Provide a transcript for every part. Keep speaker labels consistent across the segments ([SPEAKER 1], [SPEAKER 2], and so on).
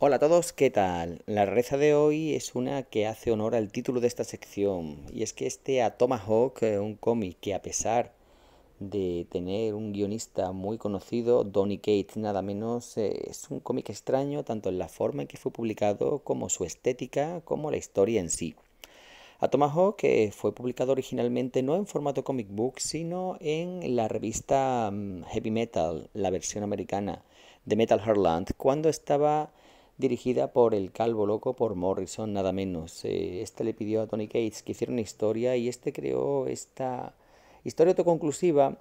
[SPEAKER 1] Hola a todos, ¿qué tal? La reza de hoy es una que hace honor al título de esta sección, y es que este A Tomahawk, eh, un cómic que a pesar de tener un guionista muy conocido, Donny Kate, nada menos, eh, es un cómic extraño tanto en la forma en que fue publicado como su estética, como la historia en sí. A Tomahawk eh, fue publicado originalmente no en formato comic book, sino en la revista mm, Heavy Metal, la versión americana de Metal Heartland, cuando estaba dirigida por El Calvo Loco por Morrison, nada menos. Eh, este le pidió a Tony Cates que hiciera una historia y este creó esta historia autoconclusiva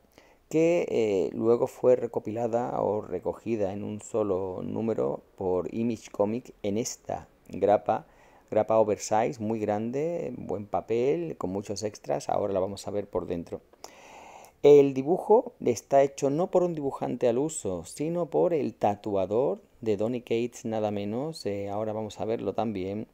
[SPEAKER 1] que eh, luego fue recopilada o recogida en un solo número por Image Comic en esta grapa, grapa oversize, muy grande, buen papel, con muchos extras, ahora la vamos a ver por dentro. El dibujo está hecho no por un dibujante al uso, sino por el tatuador de Donny Cates, nada menos. Eh, ahora vamos a verlo también.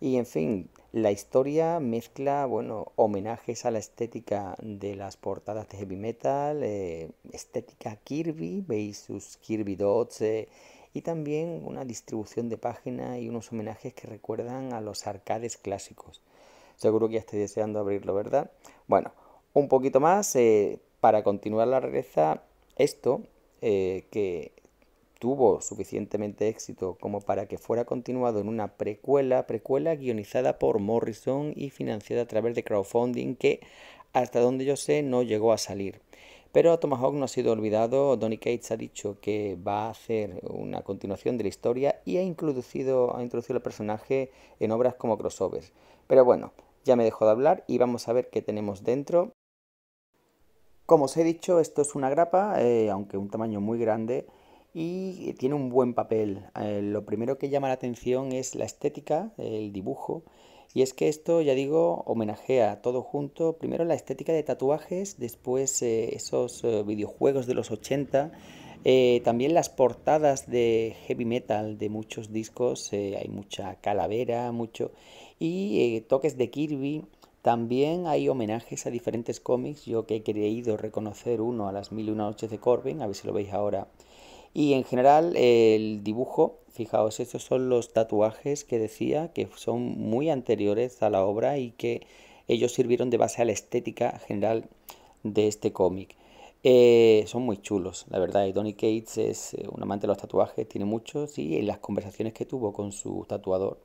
[SPEAKER 1] Y en fin, la historia mezcla, bueno, homenajes a la estética de las portadas de heavy metal, eh, estética Kirby, veis sus Kirby Dots, eh, y también una distribución de página y unos homenajes que recuerdan a los arcades clásicos. Seguro que ya estáis deseando abrirlo, ¿verdad? Bueno, un poquito más para continuar la regresa. Esto que tuvo suficientemente éxito como para que fuera continuado en una precuela, precuela guionizada por Morrison y financiada a través de crowdfunding que hasta donde yo sé no llegó a salir. Pero Tomahawk no ha sido olvidado, Donny Cates ha dicho que va a hacer una continuación de la historia y ha introducido, ha el personaje en obras como crossovers. Pero bueno, ya me dejo de hablar y vamos a ver qué tenemos dentro. Como os he dicho, esto es una grapa, eh, aunque un tamaño muy grande, y tiene un buen papel. Eh, lo primero que llama la atención es la estética, el dibujo, y es que esto, ya digo, homenajea todo junto, primero la estética de tatuajes, después eh, esos eh, videojuegos de los 80, también las portadas de heavy metal de muchos discos, hay mucha calavera, mucho, y toques de Kirby, también hay homenajes a diferentes cómics, yo que he creído reconocer uno a las una noches de Corbin, a ver si lo veis ahora y en general el dibujo, fijaos, estos son los tatuajes que decía, que son muy anteriores a la obra y que ellos sirvieron de base a la estética general de este cómic. Eh, son muy chulos, la verdad. Donny Cates es eh, un amante de los tatuajes, tiene muchos y en las conversaciones que tuvo con su tatuador,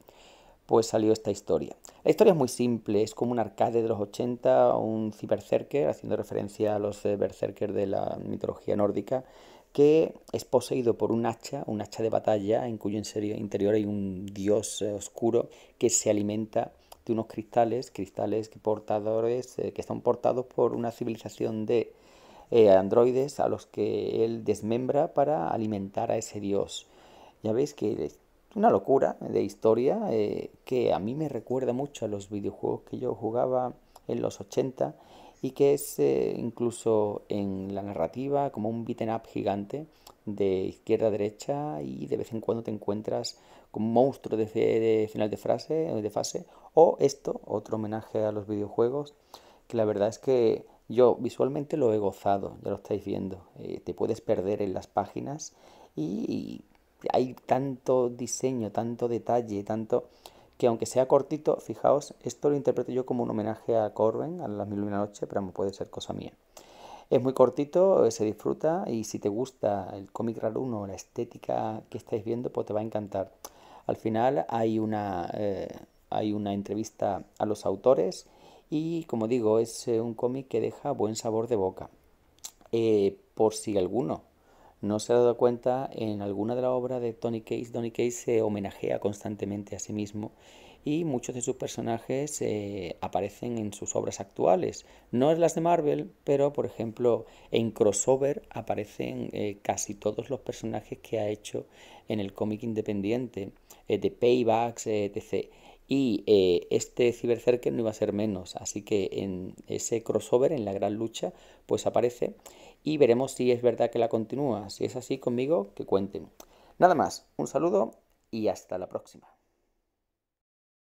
[SPEAKER 1] pues salió esta historia. La historia es muy simple, es como un arcade de los 80, un cybercerker, haciendo referencia a los berserkers de la mitología nórdica, que es poseído por un hacha, un hacha de batalla, en cuyo interior hay un dios eh, oscuro que se alimenta de unos cristales, cristales portadores, eh, que son portados por una civilización de eh, androides a los que él desmembra para alimentar a ese dios. Ya veis que es una locura de historia que a mí me recuerda mucho a los videojuegos que yo jugaba en los 80 y que es eh, incluso en la narrativa como un beaten up gigante de izquierda a derecha y de vez en cuando te encuentras con monstruo de, de final de frase de fase o esto otro homenaje a los videojuegos que la verdad es que yo visualmente lo he gozado ya lo estáis viendo eh, te puedes perder en las páginas y hay tanto diseño tanto detalle tanto que aunque sea cortito, fijaos, esto lo interpreto yo como un homenaje a Corben, a las mil y una noche, pero no puede ser cosa mía. Es muy cortito, eh, se disfruta y si te gusta el cómic raruno, la estética que estáis viendo, pues te va a encantar. Al final hay una, eh, hay una entrevista a los autores y como digo, es eh, un cómic que deja buen sabor de boca. por si alguno no se ha dado cuenta, en alguna de las obras de Tony Case, Tony Case se homenajea constantemente a sí mismo y muchos de sus personajes eh, aparecen en sus obras actuales. No en las de Marvel, pero por ejemplo en crossover aparecen eh, casi todos los personajes que ha hecho en el cómic independiente, eh, de Paybacks, etc. Y eh, este cibercerque no iba a ser menos, así que en ese crossover, en la gran lucha, pues aparece y veremos si es verdad que la continúa. Si es así conmigo, que cuenten. Nada más, un saludo y hasta la próxima.